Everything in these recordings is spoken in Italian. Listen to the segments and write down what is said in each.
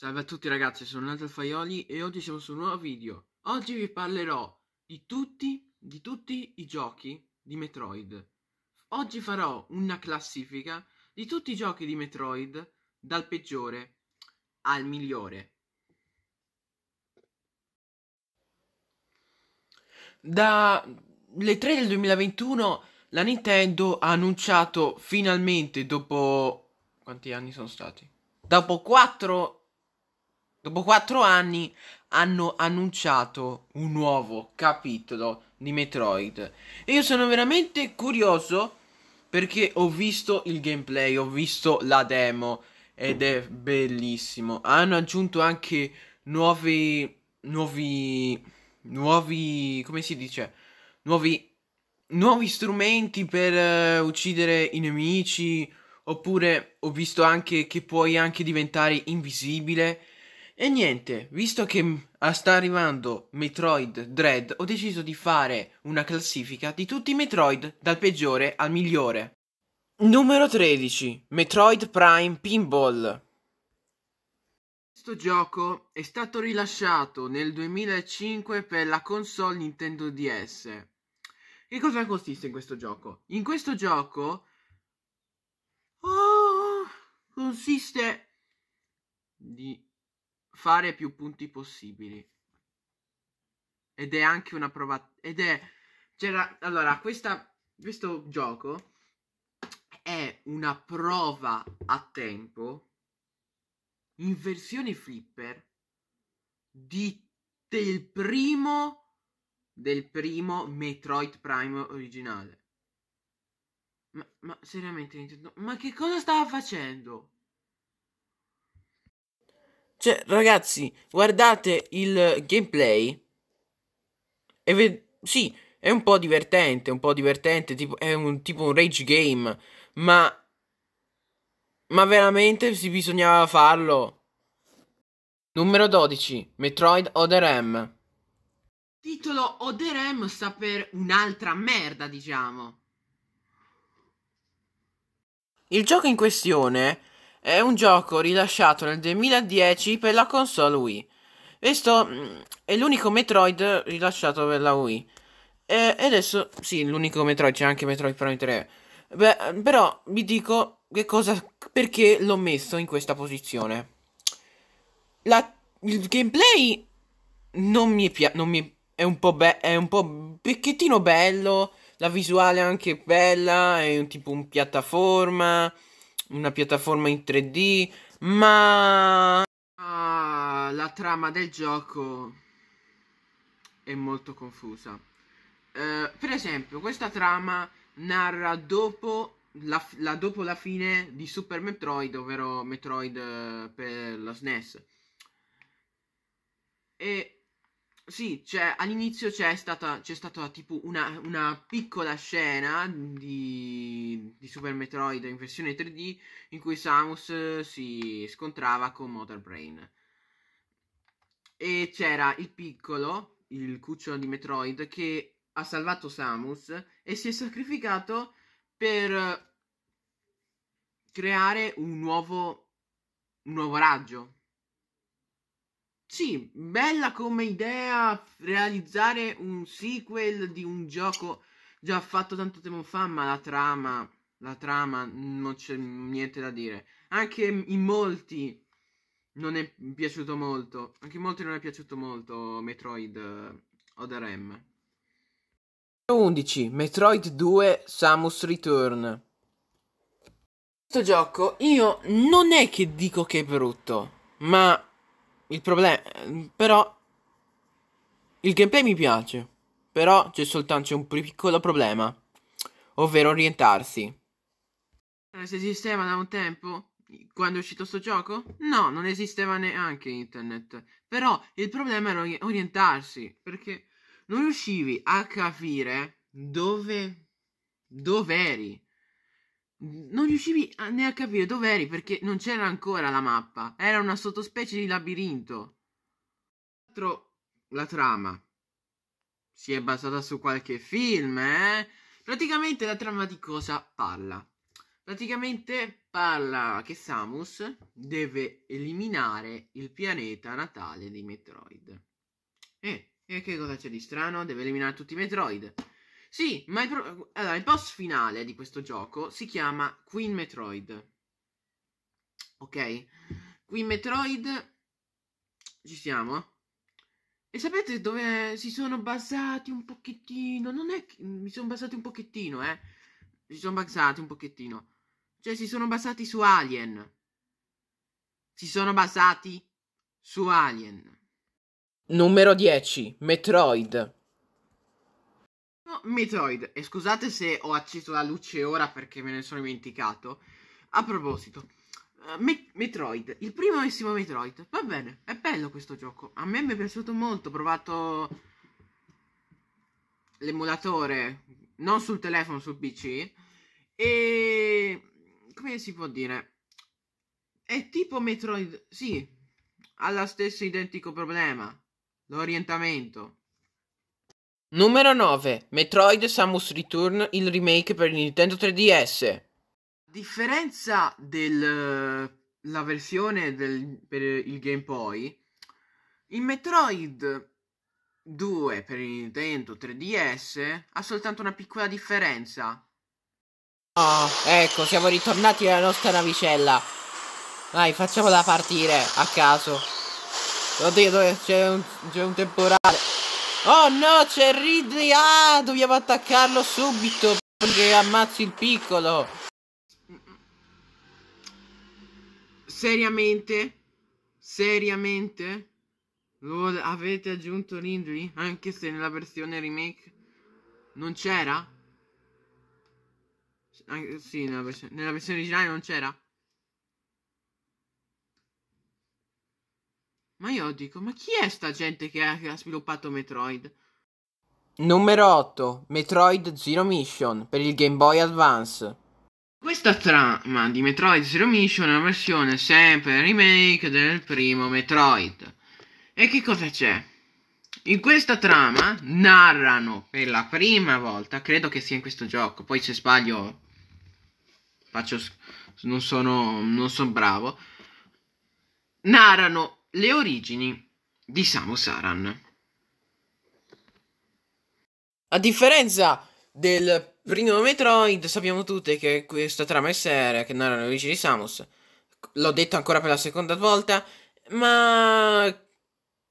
Salve a tutti ragazzi, sono Nato Faioli e oggi siamo su un nuovo video. Oggi vi parlerò di tutti, di tutti i giochi di Metroid. Oggi farò una classifica di tutti i giochi di Metroid dal peggiore al migliore. Dalle 3 del 2021 la Nintendo ha annunciato finalmente dopo... quanti anni sono stati? Dopo 4 dopo quattro anni hanno annunciato un nuovo capitolo di Metroid. E io sono veramente curioso perché ho visto il gameplay, ho visto la demo ed è bellissimo. Hanno aggiunto anche nuovi nuovi nuovi come si dice? Nuovi nuovi strumenti per uh, uccidere i nemici oppure ho visto anche che puoi anche diventare invisibile e niente, visto che sta arrivando Metroid Dread, ho deciso di fare una classifica di tutti i Metroid dal peggiore al migliore. Numero 13 Metroid Prime Pinball Questo gioco è stato rilasciato nel 2005 per la console Nintendo DS. Che cosa consiste in questo gioco? In questo gioco oh, consiste di fare più punti possibili. Ed è anche una prova... Ed è... C'era... Cioè, allora, questa... questo gioco è una prova a tempo in versione flipper di... del primo del primo Metroid Prime originale. Ma, ma seriamente Nintendo, ma che cosa stava facendo? Cioè, ragazzi, guardate il gameplay. E ved- sì, è un po' divertente, un po' divertente, tipo, è un, tipo un rage game, ma... Ma veramente si bisognava farlo. Numero 12, Metroid Other M. Il titolo Other M sta per un'altra merda, diciamo. Il gioco in questione è un gioco rilasciato nel 2010 per la console Wii. Questo mm, è l'unico Metroid rilasciato per la Wii. E adesso, sì, l'unico Metroid, c'è anche Metroid Prime 3. Beh, mm, però vi dico che cosa, perché l'ho messo in questa posizione. La, il gameplay non mi piace, è un po' be- è un po' pecchettino bello, la visuale è anche bella, è un tipo un piattaforma una piattaforma in 3D, ma ah, la trama del gioco è molto confusa. Eh, per esempio, questa trama narra dopo la, la, dopo la fine di Super Metroid, ovvero Metroid eh, per la SNES. E sì, cioè, all'inizio c'è stata, c'è stata tipo una, una piccola scena di, di, Super Metroid in versione 3D in cui Samus si scontrava con Motor Brain. E c'era il piccolo, il cucciolo di Metroid, che ha salvato Samus e si è sacrificato per creare un nuovo, un nuovo raggio sì, bella come idea realizzare un sequel di un gioco già fatto tanto tempo fa, ma la trama, la trama non c'è niente da dire. Anche in molti non è piaciuto molto, anche in molti non è piaciuto molto Metroid uh, Other M. 11 Metroid 2 Samus Return Questo gioco io non è che dico che è brutto, ma il problema... Però... Il gameplay mi piace. Però c'è soltanto un piccolo problema. Ovvero orientarsi. Eh, se esisteva da un tempo? Quando è uscito sto gioco? No, non esisteva neanche internet. Però il problema era orientarsi. Perché non riuscivi a capire dove... Dove eri? non riuscivi a, né a capire dove eri perché non c'era ancora la mappa, era una sottospecie di labirinto. Tra l'altro, La trama si è basata su qualche film, eh? Praticamente la trama di cosa parla? Praticamente parla che Samus deve eliminare il pianeta natale di Metroid. E, eh, e che cosa c'è di strano? Deve eliminare tutti i Metroid. Sì, ma il, pro- allora, il boss finale di questo gioco si chiama Queen Metroid. Ok? Queen Metroid. Ci siamo? E sapete dove si sono basati un pochettino? Non è che mi sono basati un pochettino, eh. Si sono basati un pochettino. Cioè, si sono basati su Alien. Si sono basati su Alien. Numero 10. Metroid. No, Metroid, e scusate se ho acceso la luce ora perché me ne sono dimenticato. A proposito, uh, eh, Met Metroid, il primissimo Metroid, va bene, è bello questo gioco. A me mi è piaciuto molto, ho provato l'emulatore, non sul telefono, sul PC. E come si può dire? È tipo Metroid, sì, ha lo stesso identico problema, l'orientamento. Numero 9. Metroid Samus Return, il remake per Nintendo 3DS. A differenza della eh, versione del, per il Game Boy, il Metroid 2 per il Nintendo 3DS ha soltanto una piccola differenza. Oh, ecco, siamo ritornati alla nostra navicella. Vai, facciamola partire a caso. Oddio, c'è un, c'è un temporale. Oh no, c'è Ridley! Ah, dobbiamo attaccarlo subito perché ammazzi il piccolo. Seriamente? Seriamente? Lo avete aggiunto Ridley? Anche se nella versione remake non c'era? Sì, nella, nella versione originale non c'era. Ma io dico, ma chi è sta gente che ha, che ha sviluppato Metroid? Numero 8. Metroid Zero Mission per il Game Boy Advance. Questa trama di Metroid Zero Mission è una versione sempre remake del primo Metroid. E che cosa c'è? In questa trama narrano per la prima volta, credo che sia in questo gioco, poi se sbaglio faccio non sono non sono bravo. Narrano le origini di Samu Aran. A differenza del primo Metroid, sappiamo tutti che questa trama è seria, che non narra le origini di Samus. L'ho detto ancora per la seconda volta, ma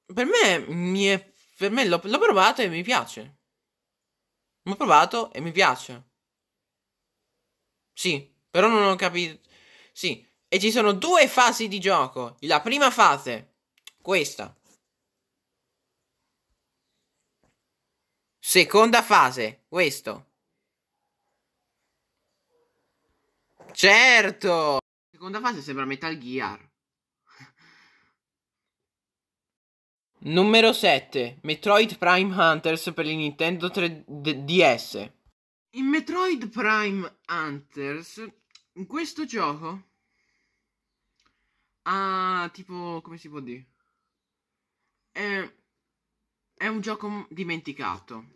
per me, è... per me l'ho, l'ho provato e mi piace. L'ho provato e mi piace. Sì, però non ho capito. Sì, e ci sono due fasi di gioco. La prima fase, questa. Seconda fase, questo. Certo! Seconda fase sembra Metal Gear. Numero 7. Metroid Prime Hunters per il Nintendo 3DS. In Metroid Prime Hunters, in questo gioco Ah, tipo, come si può dire? È, è un gioco dimenticato.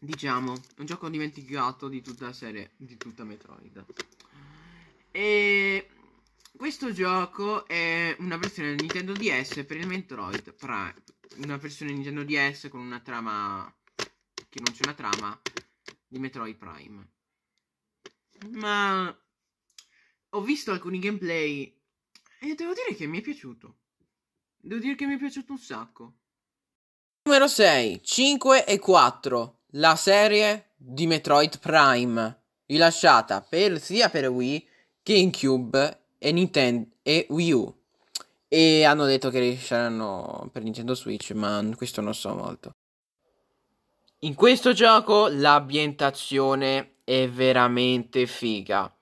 Diciamo, un gioco dimenticato di tutta la serie, di tutta Metroid. E questo gioco è una versione del Nintendo DS per il Metroid Prime. Una versione Nintendo DS con una trama che non c'è una trama di Metroid Prime. Ma ho visto alcuni gameplay e devo dire che mi è piaciuto. Devo dire che mi è piaciuto un sacco. Numero 6, 5 e 4, la serie di Metroid Prime, rilasciata per, sia per Wii, GameCube e, Nintendo, e Wii U. E hanno detto che rilasceranno per Nintendo Switch, ma questo non so molto. In questo gioco l'ambientazione è veramente figa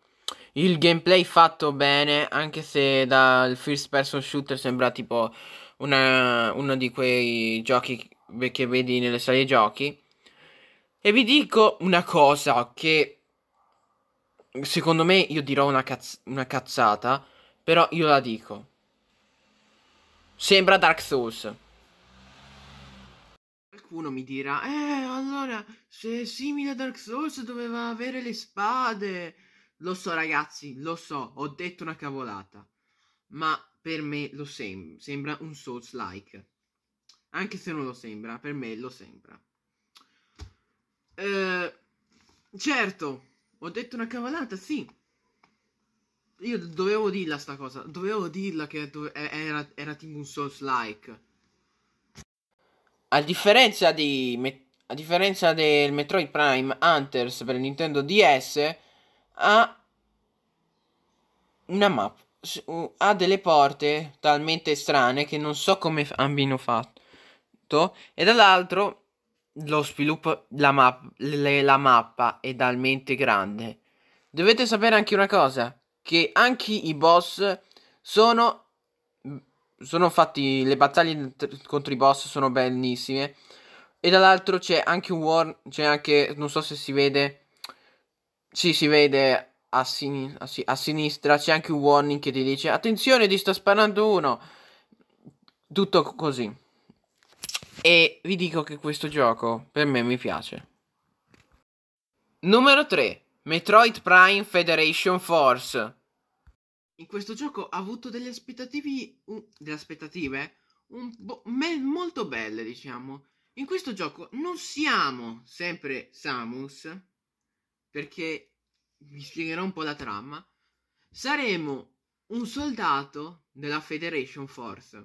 il gameplay fatto bene, anche se dal first person shooter sembra tipo una, uno di quei giochi che vedi nelle sale giochi. E vi dico una cosa che secondo me io dirò una, cazz- una cazzata, però io la dico. Sembra Dark Souls. Qualcuno mi dirà, eh, allora, se è simile a Dark Souls doveva avere le spade. Lo so ragazzi, lo so, ho detto una cavolata, ma per me lo sem sembra un Souls-like. Anche se non lo sembra, per me lo sembra. Eh, certo, ho detto una cavolata, sì. Io dovevo dirla sta cosa, dovevo dirla che era, era tipo un Souls-like. A differenza di... A differenza del Metroid Prime Hunters per Nintendo DS, ha una mappa. Ha delle porte talmente strane che non so come abbiano fatto. E dall'altro lo sviluppo, la, map, le, la mappa è talmente grande. Dovete sapere anche una cosa, che anche i boss sono sono fatti le battaglie contro i boss sono bellissime e dall'altro c'è anche un war c'è anche non so se si vede sì, si vede a, sin- a, si- a, sinistra c'è anche un warning che ti dice attenzione ti sta sparando uno. Tutto così. E vi dico che questo gioco per me mi piace. Numero 3. Metroid Prime Federation Force. In questo gioco ha avuto delle, un, delle aspettative un, bo- me- molto belle, diciamo. In questo gioco non siamo sempre Samus, perché vi spiegherò un po' la trama, saremo un soldato della Federation Force.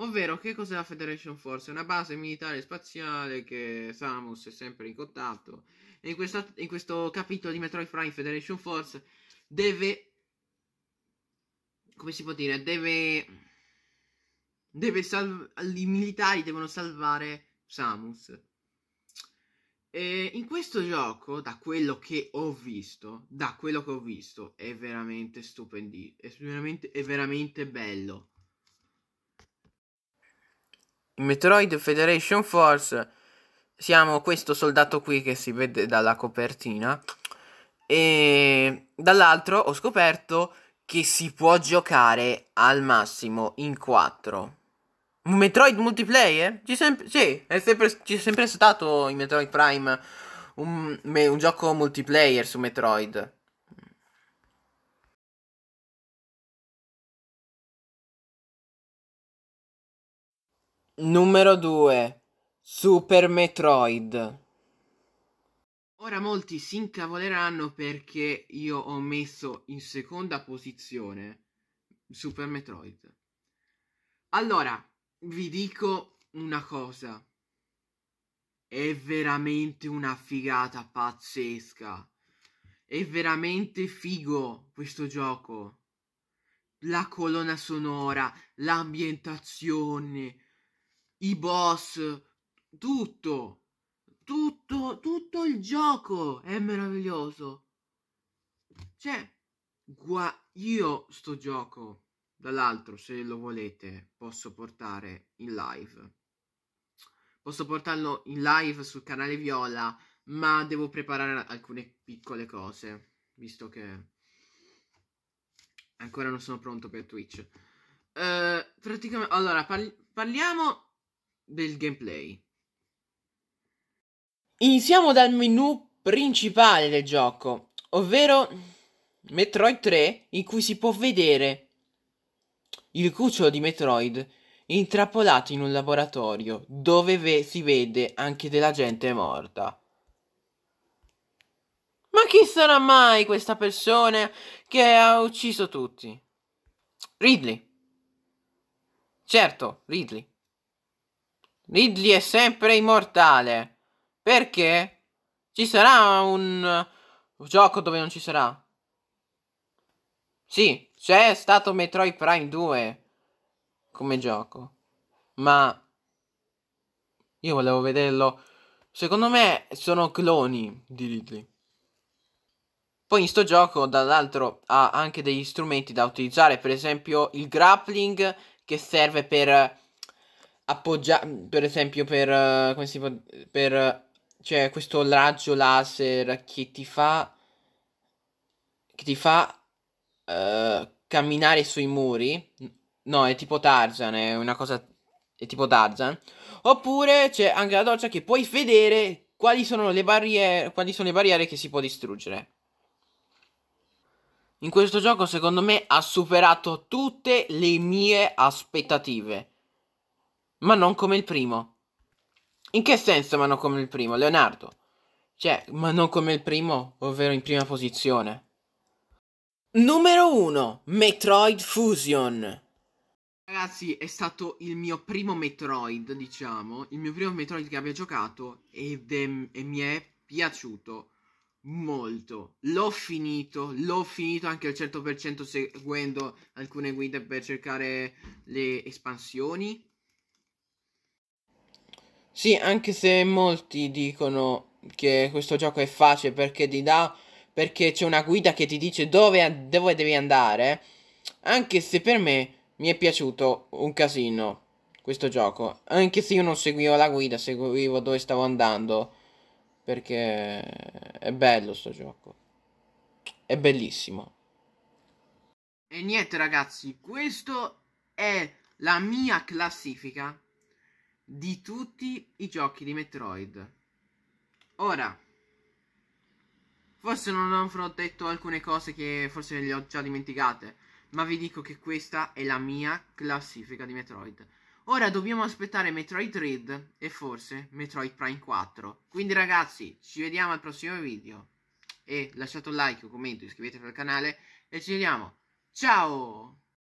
Ovvero, che cos'è la Federation Force? È una base militare spaziale che Samus è sempre in contatto. E in, questa, in questo capitolo di Metroid Prime Federation Force deve... Come si può dire? Deve... deve salv- I militari devono salvare Samus. E eh, in questo gioco, da quello che ho visto, da quello che ho visto, è veramente stupendissimo, è veramente, è veramente bello. In Metroid Federation Force siamo questo soldato qui che si vede dalla copertina e dall'altro ho scoperto che si può giocare al massimo in 4. Metroid multiplayer? Ci sem- sì, è sempre, c'è sempre stato in Metroid Prime un, me- un gioco multiplayer su Metroid. Numero 2 Super Metroid Ora molti si incavoleranno perché io ho messo in seconda posizione Super Metroid. Allora, vi dico una cosa. È veramente una figata pazzesca. È veramente figo questo gioco. La colonna sonora, l'ambientazione, i boss, tutto. Tutto, tutto il gioco è meraviglioso. Cioè, io sto gioco dall'altro se lo volete posso portare in live posso portarlo in live sul canale viola ma devo preparare alcune piccole cose visto che ancora non sono pronto per twitch eh, praticamente allora par- parliamo del gameplay iniziamo dal menu principale del gioco ovvero Metroid 3 in cui si può vedere il cucciolo di Metroid, intrappolato in un laboratorio dove ve- si vede anche della gente morta. Ma chi sarà mai questa persona che ha ucciso tutti? Ridley. Certo, Ridley. Ridley è sempre immortale. Perché? Ci sarà un, un gioco dove non ci sarà? Sì, c'è stato Metroid Prime 2 come gioco, ma io volevo vederlo. Secondo me sono cloni di Ridley. Poi in sto gioco, dall'altro, ha anche degli strumenti da utilizzare, per esempio il grappling che serve per appoggiare, per esempio per, eh, come si può, per, cioè questo raggio laser che ti fa, che ti fa eh, camminare sui muri. No, è tipo Tarzan, è una cosa... è tipo Tarzan. Oppure c'è anche la doccia che puoi vedere quali sono le barriere, quali sono le barriere che si può distruggere. In questo gioco secondo me ha superato tutte le mie aspettative. Ma non come il primo. In che senso ma non come il primo, Leonardo? Cioè, ma non come il primo, ovvero in prima posizione. Numero 1 Metroid Fusion Ragazzi, è stato il mio primo Metroid, diciamo, il mio primo Metroid che abbia giocato ed è, e mi è piaciuto molto. L'ho finito, l'ho finito anche al 100% seguendo alcune guide per cercare le espansioni. Sì, anche se molti dicono che questo gioco è facile perché ti dà... Da perché c'è una guida che ti dice dove, dove devi andare, anche se per me mi è piaciuto un casino questo gioco, anche se io non seguivo la guida, seguivo dove stavo andando, perché è bello sto gioco, è bellissimo. E niente ragazzi, questa è la mia classifica di tutti i giochi di Metroid. Ora, Forse non avrò detto alcune cose che forse le ho già dimenticate, ma vi dico che questa è la mia classifica di Metroid. Ora dobbiamo aspettare Metroid Red e forse Metroid Prime 4. Quindi ragazzi, ci vediamo al prossimo video. E lasciate un like, un commento, iscrivetevi al canale e ci vediamo. Ciao!